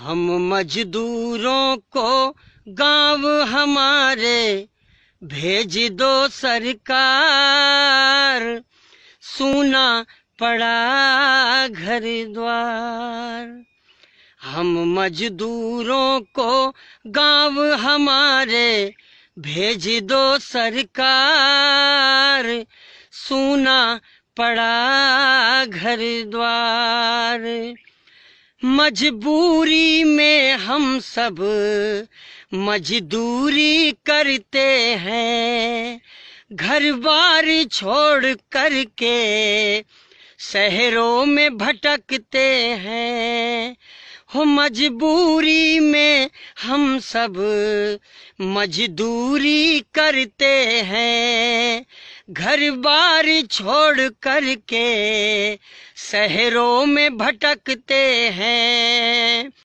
हम मजदूरों को गांव हमारे भेज दो सरकार सुना पड़ा घर द्वार हम मजदूरों को गांव हमारे भेज दो सरकार सुना पड़ा घर द्वार मजबूरी में हम सब मजदूरी करते हैं घर बार छोड़ कर के शहरों में भटकते हैं हो मजबूरी में हम सब मजदूरी करते हैं घर बार छोड़ कर के शहरों में भटकते हैं